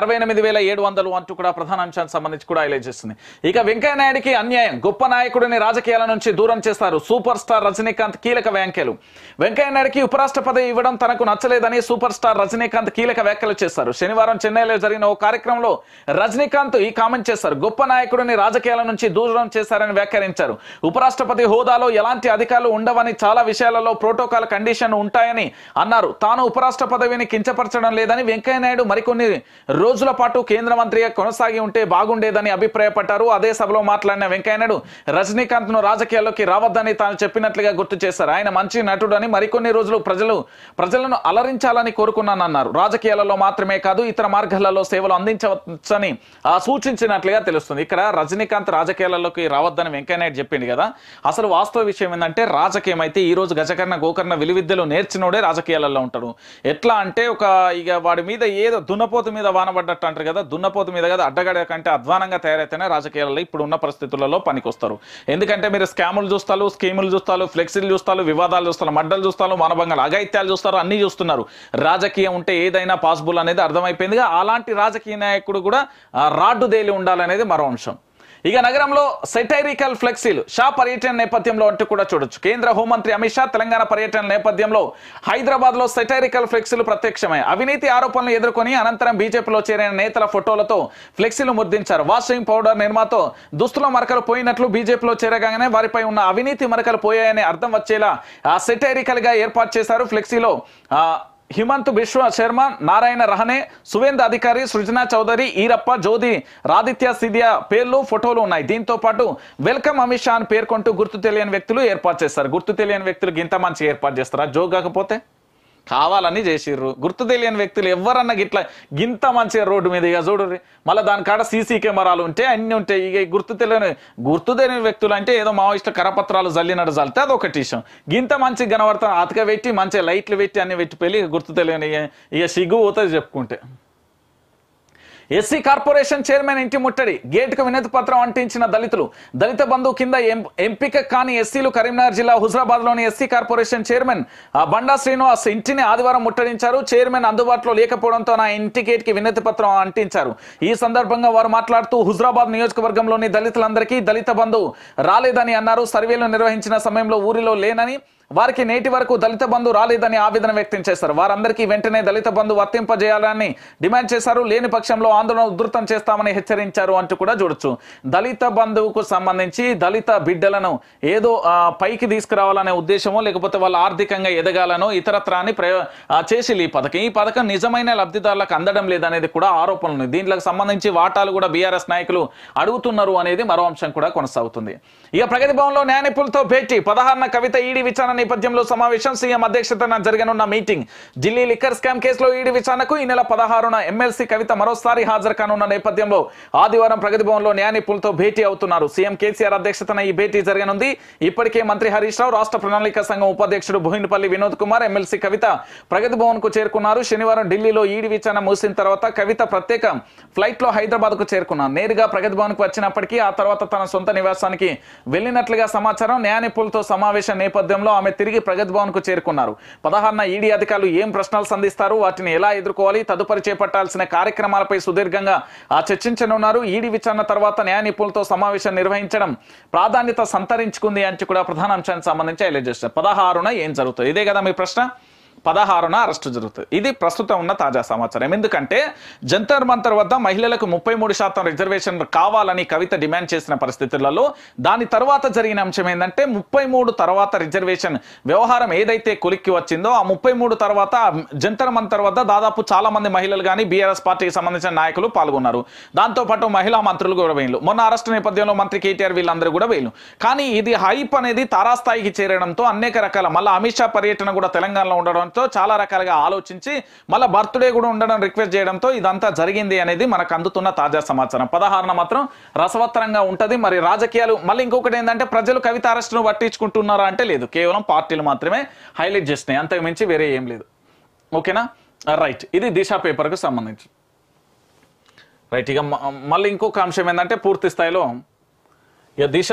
అరవై ఎనిమిది వేల ఏడు వందలు అంటూ కూడా ప్రధాన అంశానికి సంబంధించి కూడా హైలైట్ చేస్తుంది ఇక వెంకయ్య నాయుడికి అన్యాయం గొప్ప నాయకుడిని రాజకీయాల నుంచి దూరం చేస్తారు సూపర్ స్టార్ రజనీకాంత్ కీలక వ్యాఖ్యలు వెంకయ్య నాయుడికి ఉపరాష్ట్రపతి ఇవ్వడం తనకు నచ్చలేదని సూపర్ స్టార్ రజనీకాంత్ కీలక వ్యాఖ్యలు చేస్తారు శనివారం చెన్నైలో జరిగిన ఓ కార్యక్రమంలో రజనీకాంత్ ఈ కామెంట్ చేస్తారు గొప్ప నాయకుడిని రాజకీయాల నుంచి దూరం చేశారని వ్యాఖ్యానించారు ఉపరాష్ట్రపతి హోదాలో ఎలాంటి అధికారులు ఉండవని చాలా విషయాలలో ప్రోటోకాల్ కండిషన్ ఉంటాయని అన్నారు తాను ఉపరాష్ట్ర పదవిని కించపరచడం లేదని వెంకయ్య నాయుడు మరికొన్ని రోజుల పాటు కేంద్ర మంత్రిగా కొనసాగి ఉంటే బాగుండేదని అభిప్రాయపడ్డారు అదే సభలో మాట్లాడిన వెంకయ్యనాయుడు రజనీకాంత్ను రాజకీయాల్లోకి రావద్దని తాను చెప్పినట్లుగా గుర్తు చేశారు ఆయన మంచి నటుడు అని మరికొన్ని రోజులు ప్రజలు ప్రజలను అలరించాలని కోరుకున్నానన్నారు రాజకీయాలలో మాత్రమే కాదు ఇతర మార్గాలలో సేవలు అందించవచ్చని సూచించినట్లుగా తెలుస్తుంది ఇక్కడ రజనీకాంత్ రాజకీయాలలోకి రావద్దని వెంకయ్యనాయుడు చెప్పింది కదా అసలు వాస్తవ విషయం ఏంటంటే రాజకీయం అయితే ఈ రోజు గజకర్ణ గోకర్ణ విలువిద్యలు నేర్చినోడే రాజకీయాలలో ఉంటాడు ఎట్లా అంటే ఒక ఇక వాడి మీద ఏదో దున్నపోతు మీద వాన పడ్డట్టు అంటారు కదా దున్నపోతు మీద కదా అడ్డగడ కంటే అధ్వానంగా తయారైతేనే రాజకీయాల్లో ఇప్పుడు ఉన్న పరిస్థితులలో పనికొస్తారు ఎందుకంటే మీరు స్కాములు చూస్తారు స్కీములు చూస్తారు ఫ్లెక్సీలు చూస్తారు వివాదాలు చూస్తారు మడ్డలు చూస్తారు మనభంగాలు అగైత్యాలు చూస్తారు అన్నీ చూస్తున్నారు రాజకీయం ఉంటే ఏదైనా పాసిబుల్ అనేది అర్థమైపోయిందిగా అలాంటి రాజకీయ నాయకుడు కూడా దేలి ఉండాలనేది మరో అంశం ఇక నగరంలో సెటైరికల్ ఫ్లెక్సీలు షా పర్యటన నేపథ్యంలో అంటూ కూడా చూడొచ్చు కేంద్ర హోంమంత్రి అమిత్ షా తెలంగాణ పర్యటన నేపథ్యంలో హైదరాబాద్ లో సెటైరికల్ ఫ్లెక్సీలు ప్రత్యక్షమై అవినీతి ఆరోపణలు ఎదుర్కొని అనంతరం బీజేపీలో చేరిన నేతల ఫోటోలతో ఫ్లెక్సీలు ముద్రించారు వాషింగ్ పౌడర్ నిర్మాతో దుస్తుల మరకలు పోయినట్లు బీజేపీలో చేరగానే వారిపై ఉన్న అవినీతి మరకలు పోయాయని అర్థం వచ్చేలా సెటైరికల్ గా ఏర్పాటు చేశారు ఫ్లెక్సీలో హిమంత్ బిశ్వ శర్మ నారాయణ రహనే సువేంద్ర అధికారి సృజనా చౌదరి ఈరప్ప జ్యోతి రాదిత్య సిధియా పేర్లు ఫోటోలు ఉన్నాయి దీంతో పాటు వెల్కమ్ అమిత్ షా అని పేర్కొంటూ గుర్తు తెలియని వ్యక్తులు ఏర్పాటు చేస్తారు గుర్తు తెలియని వ్యక్తులు ఇంత మంచి ఏర్పాటు చేస్తారా జోక్ కాకపోతే కావాలని చేసిర్రు గుర్తు తెలియని వ్యక్తులు ఎవరన్నా గిట్ల గింత మంచి రోడ్డు మీద ఇక చూడు మళ్ళీ దాని కాడ సీసీ కెమెరాలు ఉంటే అన్నీ ఉంటాయి ఇక గుర్తు తెలియని గుర్తు తెలియని వ్యక్తులు అంటే ఏదో మావోయిస్ట్ కరపత్రాలు జల్లినట్టు చల్లితే అదొకటి ఒకటి ఇష్టం గింత మంచి కనబడతాను అతక పెట్టి మంచి లైట్లు పెట్టి అన్ని పెట్టి పెళ్ళి గుర్తు తెలియని ఇక సిగ్గు పోతుంది చెప్పుకుంటే ఎస్సీ కార్పొరేషన్ చైర్మన్ ఇంటి ముట్టడి గేటుకు వినతి పత్రం అంటించిన దళితులు దళిత బంధు కింద ఎంపిక కాని ఎస్సీలు కరీంనగర్ జిల్లా హుజరాబాద్ లోని SC corporation chairman Banda Srinivas ఇంటిని ఆదివారం ముట్టడించారు చైర్మన్ అందుబాటులో లేకపోవడంతో నా ఇంటి గేట్ కి వినతి పత్రం అంటించారు ఈ సందర్భంగా వారు మాట్లాడుతూ హుజరాబాద్ నియోజకవర్గంలోని దళితులందరికీ దళిత బంధు రాలేదని అన్నారు సర్వేలు నిర్వహించిన సమయంలో ఊరిలో లేనని వారికి నేటి వరకు దళిత బంధు రాలేదని ఆవేదన వ్యక్తం చేశారు వారందరికీ వెంటనే దళిత బంధు వర్తింపజేయాలని డిమాండ్ చేశారు లేని పక్షంలో ఆందోళన ఉధృతం చేస్తామని హెచ్చరించారు అంటూ కూడా చూడొచ్చు దళిత బంధువుకు సంబంధించి దళిత బిడ్డలను ఏదో పైకి తీసుకురావాలనే ఉద్దేశమో లేకపోతే వాళ్ళు ఆర్థికంగా ఎదగాలనో ఇతరత్రాన్ని ప్రయో చేసి ఈ పథకం ఈ పథకం నిజమైన లబ్ధిదారులకు అందడం లేదనేది కూడా ఆరోపణలు దీంట్లకు సంబంధించి వాటాలు కూడా బీఆర్ఎస్ నాయకులు అడుగుతున్నారు అనేది మరో అంశం కూడా కొనసాగుతుంది ఇక ప్రగతి భవన్లో న్యాయ నిపుణులతో భేటీ పదహారున కవిత ఈడీ విచారణ నేపథ్యంలో సమావేశం సీఎం అధ్యక్షతన జరగనున్న మీటింగ్ ఢిల్లీ లిక్కర్ స్కామ్ కేసులో ఈడీ విచారణకు ఈ నెల పదహారున ఎమ్మెల్సీ కవిత మరోసారి హాజరు కానున్న నేపథ్యంలో ఆదివారం ప్రగతి భవన్లో న్యాయ నిపుణులతో భేటీ అవుతున్నారు సీఎం కేసీఆర్ అధ్యక్షతన ఈ భేటీ జరగనుంది ఇప్పటికే మంత్రి హరీష్ రావు రాష్ట్ర ప్రణాళిక సంఘం ఉపాధ్యక్షుడు బోయినపల్లి వినోద్ కుమార్ ఎమ్మెల్సీ కవిత ప్రగతి భవన్ కు చేరుకున్నారు శనివారం ఢిల్లీలో ఈడీ విచారణ మూసిన తర్వాత కవిత ప్రత్యేక ఫ్లైట్ లో హైదరాబాద్ కు చేరుకున్నారు నేరుగా ప్రగతి భవన్ కు వచ్చినప్పటికీ ఆ తర్వాత తన సొంత నివాసానికి వెళ్లినట్లుగా సమాచారం న్యాయ నిపుణులతో సమావేశం నేపథ్యంలో ఆమె తిరిగి ప్రగతి కు చేరుకున్నారు పదహారున ఈడీ అధికారులు ఏం ప్రశ్నలు సంధిస్తారు వాటిని ఎలా ఎదుర్కోవాలి తదుపరి చేపట్టాల్సిన కార్యక్రమాలపై సుదీర్ఘంగా ఆ చర్చించనున్నారు ఈడీ విచారణ తర్వాత న్యాయ నిపుణులతో సమావేశం నిర్వహించడం ప్రాధాన్యత సంతరించుకుంది అని కూడా ప్రధాన అంశానికి సంబంధించి హైలైట్ చేస్తారు పదహారున ఏం జరుగుతుంది ఇదే కదా మీ ప్రశ్న పదహారున అరెస్టు జరుగుతుంది ఇది ప్రస్తుతం ఉన్న తాజా సమాచారం ఎందుకంటే జంతర్ మంతర్ వద్ద మహిళలకు ముప్పై మూడు శాతం రిజర్వేషన్ కావాలని కవిత డిమాండ్ చేసిన పరిస్థితులలో దాని తర్వాత జరిగిన అంశం ఏంటంటే ముప్పై మూడు తర్వాత రిజర్వేషన్ వ్యవహారం ఏదైతే కొలిక్కి వచ్చిందో ఆ ముప్పై మూడు తర్వాత జంతర్ మంతర్ వద్ద దాదాపు చాలా మంది మహిళలు కానీ బీఆర్ఎస్ పార్టీకి సంబంధించిన నాయకులు పాల్గొన్నారు దాంతోపాటు మహిళా మంత్రులు కూడా వేయలు మొన్న అరెస్టు నేపథ్యంలో మంత్రి కేటీఆర్ వీళ్ళందరూ కూడా వేయలు కానీ ఇది హైప్ అనేది తారాస్థాయికి చేరడంతో అనేక రకాల మళ్ళీ అమిత్ షా పర్యటన కూడా తెలంగాణలో ఉండడం చేయడంతో చాలా రకాలుగా ఆలోచించి మళ్ళీ బర్త్డే కూడా ఉండడం రిక్వెస్ట్ చేయడంతో ఇదంతా జరిగింది అనేది మనకు అందుతున్న తాజా సమాచారం పదహారున మాత్రం రసవత్తరంగా ఉంటుంది మరి రాజకీయాలు మళ్ళీ ఇంకొకటి ఏంటంటే ప్రజలు కవిత అరెస్ట్ను పట్టించుకుంటున్నారా అంటే లేదు కేవలం పార్టీలు మాత్రమే హైలైట్ చేస్తున్నాయి అంతకు మించి వేరే ఏం లేదు ఓకేనా రైట్ ఇది దిశ పేపర్కు సంబంధించి రైట్ ఇక మళ్ళీ ఇంకొక అంశం ఏంటంటే పూర్తి స్థాయిలో ఇక దిశ